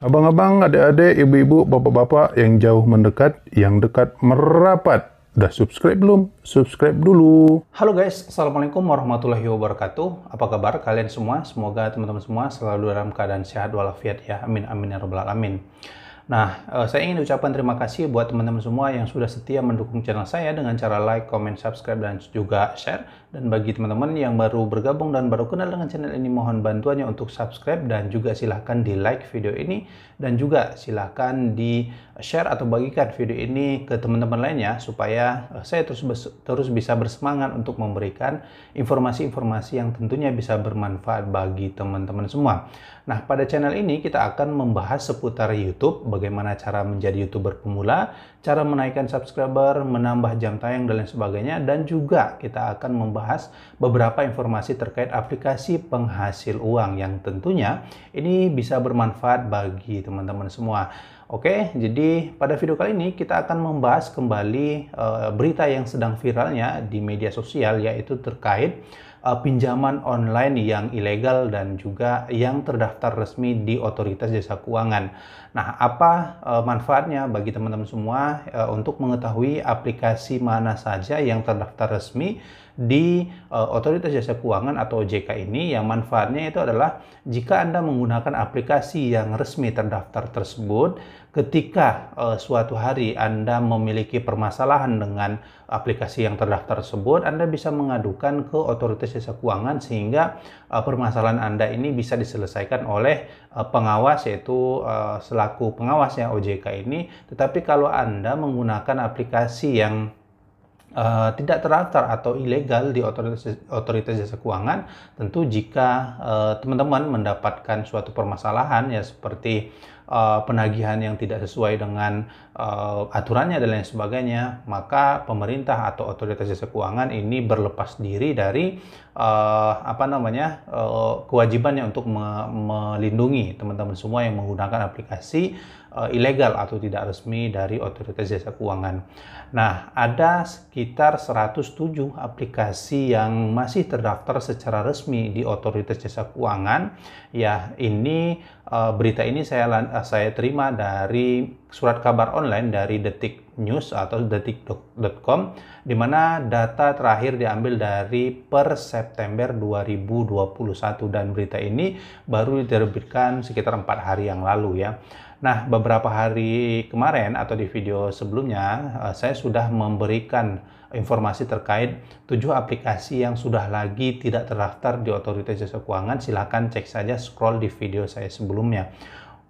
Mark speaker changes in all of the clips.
Speaker 1: Abang-abang, adik-adik, ibu-ibu, bapak-bapak yang jauh mendekat, yang dekat merapat. Udah subscribe belum? Subscribe dulu. Halo guys, Assalamualaikum warahmatullahi wabarakatuh. Apa kabar kalian semua? Semoga teman-teman semua selalu dalam keadaan sehat walafiat ya. Amin, amin, ya robbal alamin. Nah, eh, saya ingin ucapkan terima kasih buat teman-teman semua yang sudah setia mendukung channel saya dengan cara like, comment, subscribe, dan juga share. Dan bagi teman-teman yang baru bergabung dan baru kenal dengan channel ini, mohon bantuannya untuk subscribe dan juga silahkan di like video ini. Dan juga silahkan di share atau bagikan video ini ke teman-teman lainnya supaya eh, saya terus, terus bisa bersemangat untuk memberikan informasi-informasi yang tentunya bisa bermanfaat bagi teman-teman semua. Nah, pada channel ini kita akan membahas seputar YouTube bagaimana cara menjadi youtuber pemula, cara menaikkan subscriber, menambah jam tayang dan lain sebagainya dan juga kita akan membahas beberapa informasi terkait aplikasi penghasil uang yang tentunya ini bisa bermanfaat bagi teman-teman semua. Oke, jadi pada video kali ini kita akan membahas kembali uh, berita yang sedang viralnya di media sosial yaitu terkait uh, pinjaman online yang ilegal dan juga yang terdaftar resmi di otoritas jasa keuangan. Nah, apa uh, manfaatnya bagi teman-teman semua uh, untuk mengetahui aplikasi mana saja yang terdaftar resmi di uh, otoritas jasa keuangan atau OJK ini yang manfaatnya itu adalah jika Anda menggunakan aplikasi yang resmi terdaftar tersebut ketika uh, suatu hari Anda memiliki permasalahan dengan aplikasi yang terdaftar tersebut, Anda bisa mengadukan ke otoritas jasa keuangan sehingga uh, permasalahan Anda ini bisa diselesaikan oleh uh, pengawas yaitu uh, selaku pengawasnya OJK ini. Tetapi kalau Anda menggunakan aplikasi yang Uh, tidak terdaftar atau ilegal di otoritas, otoritas jasa keuangan, tentu jika teman-teman uh, teman -teman mendapatkan suatu permasalahan ya seperti Eh, penagihan yang tidak sesuai dengan uh, aturannya dan lain sebagainya, maka pemerintah atau otoritas jasa keuangan ini berlepas diri dari uh, apa namanya uh, kewajibannya untuk me melindungi teman-teman semua yang menggunakan aplikasi uh, ilegal atau tidak resmi dari otoritas jasa keuangan. Nah, ada sekitar 107 aplikasi yang masih terdaftar secara resmi di otoritas jasa keuangan. Ya, ini Eh, berita ini saya eh, saya terima dari surat kabar online dari Detik News atau detik.com di mana data terakhir diambil dari per September 2021 dan berita ini baru diterbitkan sekitar empat hari yang lalu ya. Nah, beberapa hari kemarin atau di video sebelumnya, eh, saya sudah memberikan informasi terkait tujuh aplikasi yang sudah lagi tidak terdaftar di Otoritas Jasa Keuangan. Silahkan cek saja scroll di video saya sebelumnya.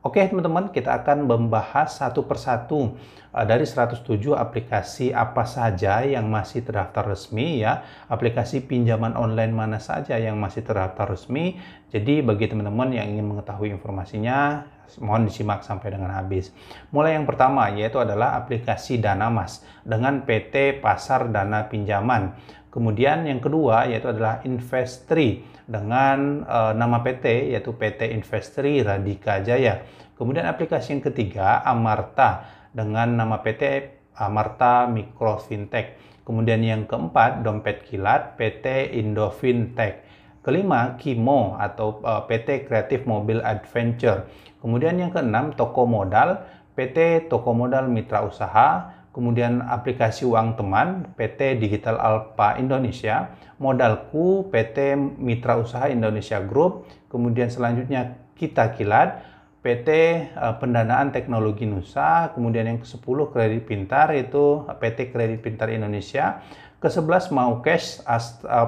Speaker 1: Oke teman-teman, kita akan membahas satu persatu eh, dari 107 aplikasi apa saja yang masih terdaftar resmi ya. Aplikasi pinjaman online mana saja yang masih terdaftar resmi. Jadi bagi teman-teman yang ingin mengetahui informasinya, mohon disimak sampai dengan habis. Mulai yang pertama yaitu adalah aplikasi Dana Mas dengan PT Pasar Dana Pinjaman. Kemudian yang kedua yaitu adalah Investri dengan e, nama PT yaitu PT Investri Radika Jaya. Kemudian aplikasi yang ketiga Amarta dengan nama PT Amarta Mikro Fintech. Kemudian yang keempat dompet kilat PT Indo Fintech. Kelima, Kimo atau e, eh, PT Kreatif Mobil Adventure. Kemudian yang keenam, Toko Modal, PT Toko Modal Mitra Usaha, kemudian aplikasi uang teman PT Digital Alpa Indonesia, modalku PT Mitra Usaha Indonesia Group, kemudian selanjutnya Kita Kilat, PT e, Pendanaan Teknologi Nusa, kemudian yang ke-10 Kredit Pintar itu PT Kredit Pintar Indonesia, ke-11 Mau Cash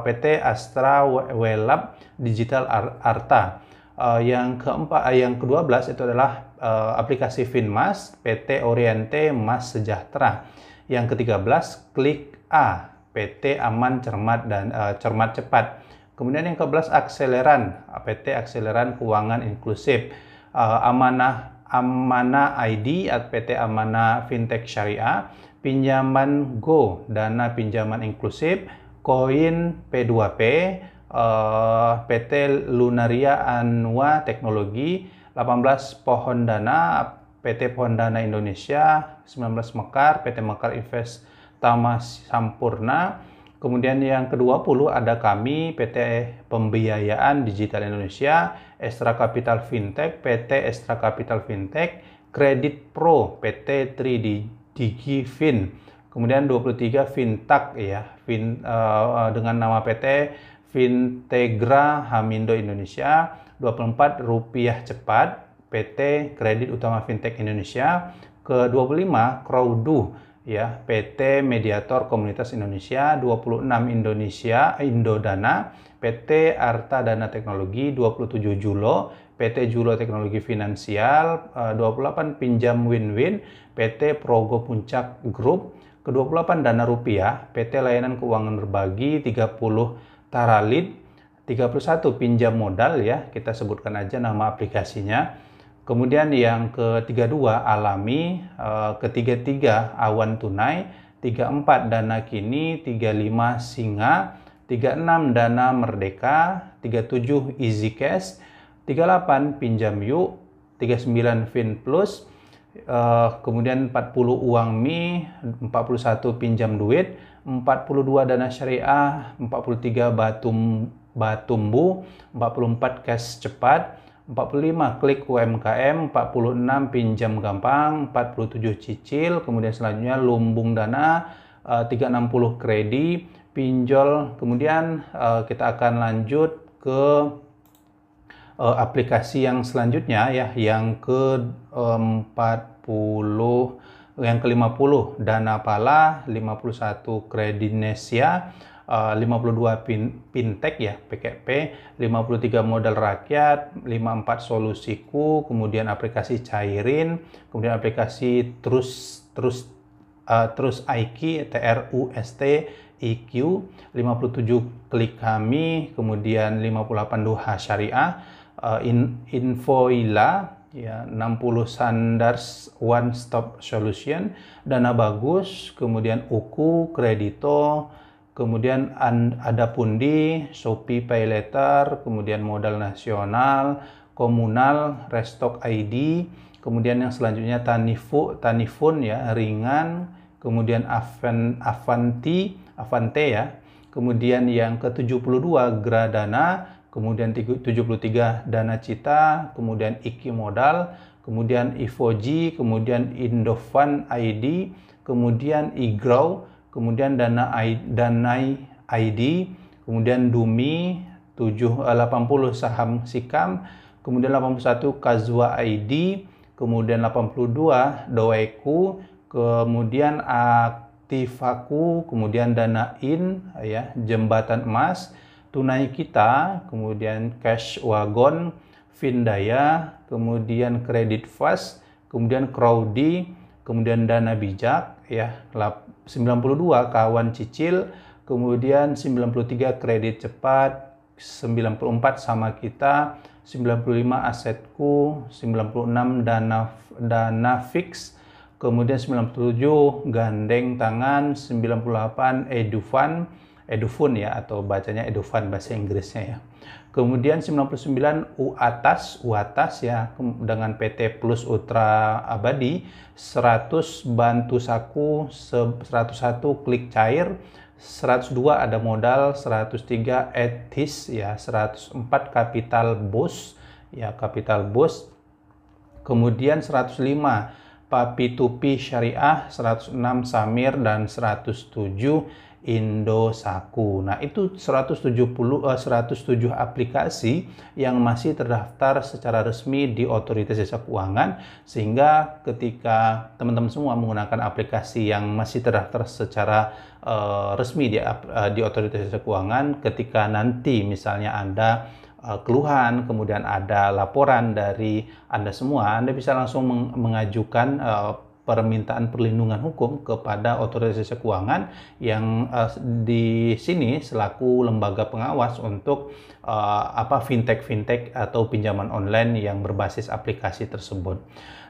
Speaker 1: PT e, Astra Welab Digital Arta Uh, yang keempat, uh, yang kedua belas itu adalah uh, aplikasi Finmas PT Oriente Mas Sejahtera. Yang ketiga belas Klik A PT Aman Cermat dan uh, Cermat Cepat. Kemudian yang kebelas Akseleran PT Akseleran Keuangan Inklusif. Uh, amanah Amana ID at PT Amana Fintech Syariah, Pinjaman Go, Dana Pinjaman Inklusif, Koin P2P, uh, eh, PT Lunaria Anua Teknologi 18 Pohon Dana PT Pohon Dana Indonesia 19 Mekar PT Mekar Invest Tama Sampurna Kemudian yang ke-20 ada kami PT Pembiayaan Digital Indonesia, Extra Capital Fintech, PT Extra Capital Fintech, Kredit Pro, PT 3D Digifin. Kemudian 23 Fintech ya, fin, uh, dengan nama PT Vintegra Hamindo Indonesia, 24 Rupiah Cepat, PT Kredit Utama Fintech Indonesia, ke-25 Crowdu ya, PT Mediator Komunitas Indonesia, 26 Indonesia Indodana, PT Arta Dana Teknologi, 27 Julo, PT Julo Teknologi Finansial, 28 eh, Pinjam Win-Win, PT Progo Puncak Group, ke-28 Dana Rupiah, PT Layanan Keuangan Berbagi, 30 Taralit 31 pinjam modal ya, kita sebutkan aja nama aplikasinya. Kemudian yang ke-32 Alami, eh, ke-33 Awan Tunai, 34 Dana Kini, 35 Singa, 36 Dana Merdeka, 37 Easy Cash, 38 Pinjam Yuk, 39 Fin Plus, eh, kemudian 40 Uang Mi, 41 Pinjam Duit, 42 dana syariah, 43 batum batumbu, 44 cash cepat, 45 klik UMKM, 46 pinjam gampang, 47 cicil, kemudian selanjutnya lumbung dana, 360 eh, kredit pinjol, kemudian eh, kita akan lanjut ke eh, aplikasi yang selanjutnya ya, yang ke 40 yang ke-50 Dana Pala, 51 Kredinesia, 52 pin, fintech ya PKP, 53 modal rakyat, 54 solusiku, kemudian aplikasi cairin, kemudian aplikasi terus terus uh, eh, terus IQ TRUST IQ, 57 klik kami, kemudian 58 duha syariah, uh, in, infoila ya 60 Sanders One Stop Solution, Dana Bagus, kemudian Uku, Kredito, kemudian ada Pundi, Shopee paylater kemudian Modal Nasional, Komunal, Restock ID, kemudian yang selanjutnya Tanifu, Tanifun ya, Ringan, kemudian Aven, Avanti, Avante ya, kemudian yang ke-72 Gradana, kemudian 73 dana cita, kemudian IKI modal, kemudian ifoj kemudian Indofan ID, kemudian IGROW, kemudian dana Danai ID, kemudian Dumi 7 80 eh, saham Sikam, kemudian 81 Kazwa ID, kemudian 82 Doeku, kemudian Aktivaku, kemudian Dana In ya, Jembatan Emas, tunai kita, kemudian cash wagon, Vindaya, kemudian kredit fast, kemudian Crowdy, kemudian dana bijak ya 92 kawan cicil, kemudian 93 kredit cepat, 94 sama kita, 95 asetku, 96 dana dana fix, kemudian 97 gandeng tangan, 98 edufan, Edufun ya atau bacanya Edufan bahasa Inggrisnya ya. Kemudian 99 U atas U atas ya dengan PT Plus Ultra Abadi 100 Bantu Saku 101 Klik Cair 102 ada modal 103 Etis ya 104 Kapital Bos ya Kapital Bos kemudian 105 Papi Tupi Syariah 106 Samir dan 107 Indosaku. Nah, itu 170 eh, 107 aplikasi yang masih terdaftar secara resmi di Otoritas Jasa Keuangan sehingga ketika teman-teman semua menggunakan aplikasi yang masih terdaftar secara eh, resmi di eh, di Otoritas Jasa Keuangan ketika nanti misalnya Anda eh, keluhan, kemudian ada laporan dari Anda semua, Anda bisa langsung mengajukan eh, permintaan perlindungan hukum kepada otoritas keuangan yang uh, di sini selaku lembaga pengawas untuk uh, apa fintech-fintech atau pinjaman online yang berbasis aplikasi tersebut.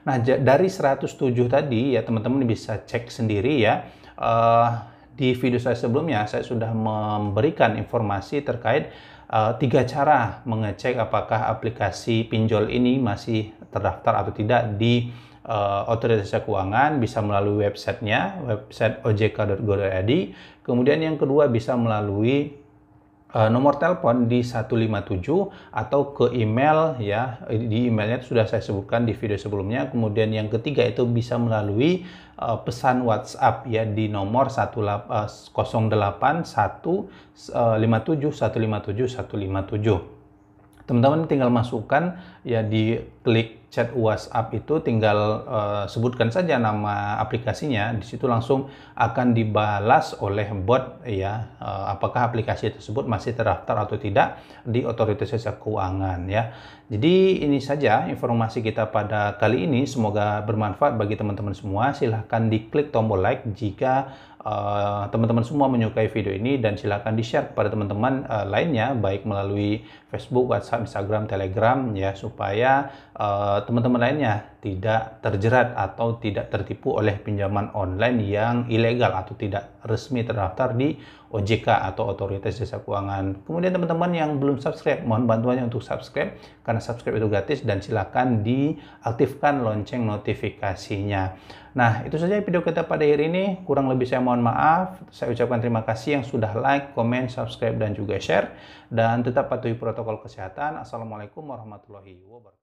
Speaker 1: Nah, dari 107 tadi ya teman-teman bisa cek sendiri ya uh, di video saya sebelumnya saya sudah memberikan informasi terkait uh, tiga cara mengecek apakah aplikasi pinjol ini masih terdaftar atau tidak di uh, otoritas keuangan bisa melalui websitenya, website ojk.go.id. Kemudian yang kedua bisa melalui eh, nomor telepon di 157 atau ke email ya di emailnya sudah saya sebutkan di video sebelumnya kemudian yang ketiga itu bisa melalui eh, pesan WhatsApp ya di nomor 08 teman-teman tinggal masukkan ya di klik chat WhatsApp itu tinggal uh, sebutkan saja nama aplikasinya, di situ langsung akan dibalas oleh bot ya, uh, apakah aplikasi tersebut masih terdaftar atau tidak di otoritas jasa keuangan ya. Jadi ini saja informasi kita pada kali ini, semoga bermanfaat bagi teman-teman semua. Silahkan diklik tombol like jika eh, teman-teman uh, semua menyukai video ini dan silahkan di-share kepada teman-teman uh, lainnya baik melalui Facebook, WhatsApp, Instagram, Telegram ya supaya teman-teman lainnya tidak terjerat atau tidak tertipu oleh pinjaman online yang ilegal atau tidak resmi terdaftar di OJK atau Otoritas Jasa Keuangan. Kemudian teman-teman yang belum subscribe, mohon bantuannya untuk subscribe karena subscribe itu gratis dan silakan diaktifkan lonceng notifikasinya. Nah, itu saja video kita pada hari ini. Kurang lebih saya mohon maaf. Saya ucapkan terima kasih yang sudah like, komen, subscribe, dan juga share. Dan tetap patuhi protokol kesehatan. Assalamualaikum warahmatullahi wabarakatuh.